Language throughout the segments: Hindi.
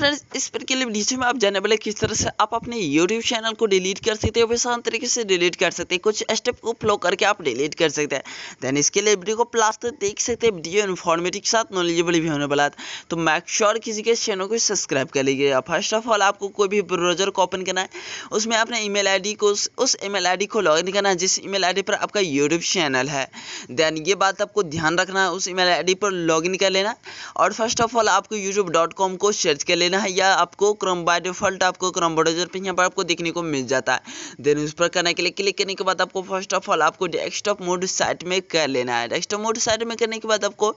फ्रेंड्स इस पर के लिए नीचे में आप जाने वाले किस तरह से आप अपने यूट्यूब चैनल को डिलीट कर सकते हो आसान तरीके से डिलीट कर सकते हैं कुछ स्टेप को फॉलो करके आप डिलीट कर सकते हैं देन इसके लिए वीडियो को प्लास्ट देख सकते हैं वीडियो इन्फॉर्मेटिव के साथ नॉलेजेबल भी होने वाला है तो मैक श्योर किसी के चैनल को सब्सक्राइब कर लीजिए फर्स्ट ऑफ ऑल आपको कोई भी ब्राउजर को ओपन करना है उसमें आपने आई डी को उस आई डी को लॉग इन करना है जिस आई डी पर आपका यूट्यूब चैनल है देन ये बात आपको ध्यान रखना है उस आई डी पर लॉग इन कर लेना और फर्स्ट ऑफ ऑल आपको यूट्यूब को सर्च कर लेना लेना है या आपको क्रोम बाय डिफॉल्ट आपको क्रोम ब्राउजर पे यहाँ पर आपको देखने को मिल जाता है देन उस पर करने के लिए क्लिक करने के बाद आपको फर्स्ट ऑफ ऑल आपको डेस्कटॉप मोड साइट में कर लेना है डेस्कटॉप मोड साइट में करने के बाद आपको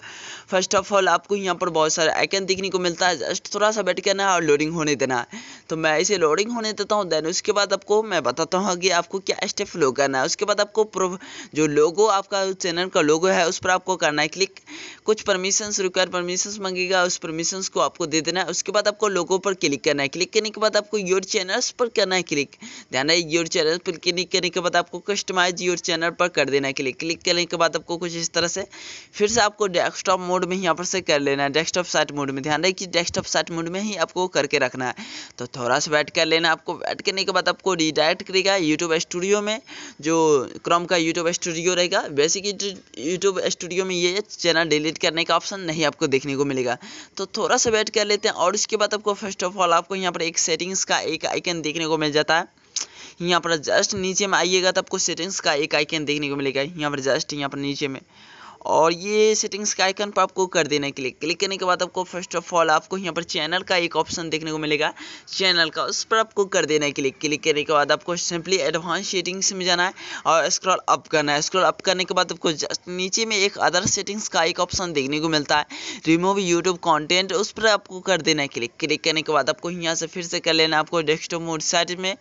फर्स्ट ऑफ ऑल आपको यहाँ पर बहुत सारे आइकन देखने को मिलता है जस्ट थोड़ा सा बैठ करना है और लोडिंग होने देना है तो मैं इसे लोडिंग होने देता हूँ देन उसके बाद आपको मैं बताता हूँ कि आपको क्या स्टेप फॉलो करना है उसके बाद आपको जो लोगो आपका चैनल का लोगो है उस पर आपको करना है क्लिक कुछ परमिशंस रिक्वायर परमिशंस मांगेगा उस परमिशंस को आपको दे देना है उसके बाद आपको आपको लोगों पर क्लिक करना है क्लिक करने के बाद आपको योर चैनल्स पर करना है क्लिक ध्यान है योर चैनल पर क्लिक करने के बाद आपको कस्टमाइज योर चैनल पर कर देना है क्लिक क्लिक करने के बाद आपको कुछ इस तरह से फिर से आपको डेस्कटॉप मोड में यहाँ पर से कर लेना है डेस्कटॉप साइट मोड में ध्यान रहे कि डेस्कटॉप साइट मोड में ही आपको करके रखना है तो थोड़ा सा वेट कर लेना आपको वेट करने के बाद आपको रिडायरेक्ट करेगा यूट्यूब स्टूडियो में जो क्रोम का यूट्यूब स्टूडियो रहेगा बेसिक यूट्यूब स्टूडियो में ये चैनल डिलीट करने का ऑप्शन नहीं आपको देखने को मिलेगा तो थोड़ा सा वेट कर लेते हैं और इसके बाद आपको फर्स्ट ऑफ ऑल आपको यहाँ पर एक सेटिंग्स का एक आइकन देखने को मिल जाता है यहाँ पर जस्ट नीचे में आइएगा तो आपको सेटिंग्स का एक आइकन देखने को मिलेगा यहाँ पर जस्ट यहाँ पर नीचे में और ये सेटिंग्स का आइकन पर आपको कर देना है क्लिक क्लिक करने के बाद आपको फर्स्ट ऑफ ऑल आपको यहाँ पर चैनल का एक ऑप्शन देखने को मिलेगा चैनल का उस पर आपको कर देना है क्लिक क्लिक करने के बाद आपको सिंपली एडवांस सेटिंग्स में जाना है और स्क्रॉल अप करना है स्क्रॉल अप करने के बाद आपको जस्ट नीचे में एक अदर सेटिंग्स का एक ऑप्शन देखने को मिलता है रिमूव यूट्यूब कॉन्टेंट उस पर आपको कर देना है क्लिक क्लिक करने के बाद आपको यहाँ से फिर से कर लेना आपको डेस्कटॉप मोड साइड में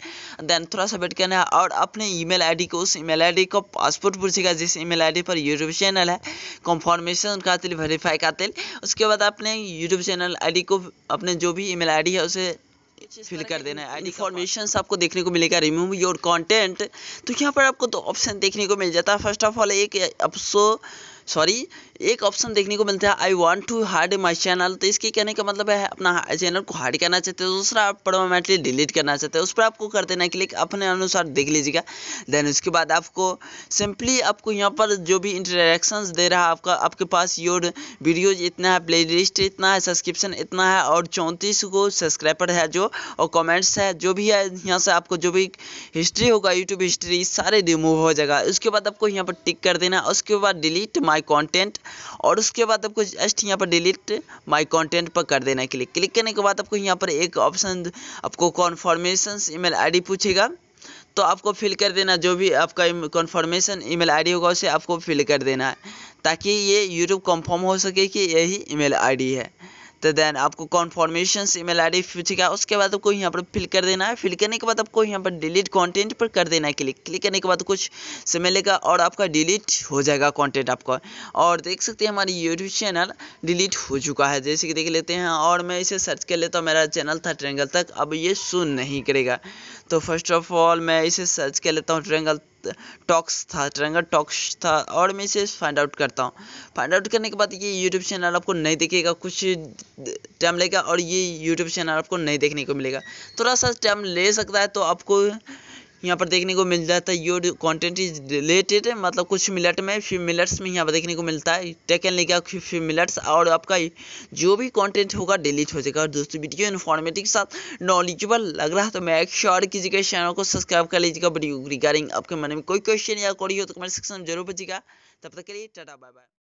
देन थोड़ा सा वेट करना है और अपने आई डी को उस आई डी को पासपोर्ट पूछेगा जिस आई डी पर यूट्यूब चैनल है कॉन्फॉर्मेशन का तिल वेरीफाई का तिल उसके बाद अपने यूट्यूब चैनल आई को अपने जो भी ईमेल आईडी है उसे फिल कर देना है इन्फॉर्मेशन आपको देखने को मिलेगा रिमूव योर कंटेंट तो यहाँ पर आपको दो ऑप्शन देखने को मिल जाता है फर्स्ट ऑफ ऑल एक अपसो सॉरी एक ऑप्शन देखने को मिलता है I want to hard my channel तो इसके कहने का मतलब है अपना चैनल को हार्ड करना चाहते हो दूसरा आप परमानेंटली डिलीट करना चाहते हो उस पर आपको कर देना है क्लिक अपने अनुसार देख लीजिएगा देन उसके बाद आपको सिंपली आपको यहाँ पर जो भी इंटरेक्शन दे रहा है आपका आपके पास योर वीडियोज इतना है लिस्ट इतना है सब्सक्रिप्शन इतना है और चौंतीस को सब्सक्राइबर है जो और कॉमेंट्स है जो भी है यहाँ से आपको जो भी हिस्ट्री होगा यूट्यूब हिस्ट्री सारे रिमूव हो जाएगा उसके बाद आपको यहाँ पर टिक कर देना उसके बाद डिलीट माई कॉन्टेंट और उसके बाद आपको जस्ट यहाँ पर डिलीट माई कॉन्टेंट पर कर देना क्लिक क्लिक करने के बाद आपको यहाँ पर एक ऑप्शन आपको कॉन्फर्मेशन ईमेल आईडी पूछेगा तो आपको फिल कर देना जो भी आपका कॉन्फर्मेशन ईमेल आईडी होगा उसे आपको फिल कर देना है ताकि ये यूट्यूब कंफर्म हो सके कि यही ईमेल आईडी है तो देन आपको कॉन्फॉर्मेशन ईमेल आईडी पूछेगा उसके बाद आपको यहाँ पर फिल कर देना है फिल करने के बाद आपको यहाँ पर डिलीट कंटेंट पर कर देना है क्लिक क्लिक करने के बाद कुछ समय लेगा और आपका डिलीट हो जाएगा कंटेंट आपका और देख सकते हैं हमारी यूट्यूब चैनल डिलीट हो चुका है जैसे कि देख लेते हैं और मैं इसे सर्च कर लेता हूँ मेरा चैनल था ट्रेंगल तक अब ये सुन नहीं करेगा तो फर्स्ट ऑफ ऑल मैं इसे सर्च कर लेता हूँ ट्रेंगल टॉक्स था तिरंगा टॉक्स था और मैं इसे फाइंड आउट करता हूँ फाइंड आउट करने के बाद ये यूट्यूब चैनल आपको नहीं देखेगा कुछ टाइम लेगा और ये यूट्यूब चैनल आपको नहीं देखने को मिलेगा थोड़ा सा टाइम ले सकता है तो आपको यहाँ पर देखने को मिल जाता है योर कॉन्टेंट इज रिलेटेड मतलब कुछ मिनट में फिफ्टी मिनट्स में यहाँ पर देखने को मिलता है टेकन लिखा फ्यू मिनट्स और आपका जो भी कॉन्टेंट होगा डिलीट हो जाएगा और दोस्तों वीडियो इन्फॉर्मेटिव के साथ नॉलेजेबल लग रहा है तो मैं श्योर कीजिएगा चैनल को सब्सक्राइब कर लीजिएगा वीडियो रिगार्डिंग आपके मन में कोई क्वेश्चन या कोई हो तो कमेंट सेक्शन में जरूर पूछिएगा तब तक के लिए टाटा बाय बाय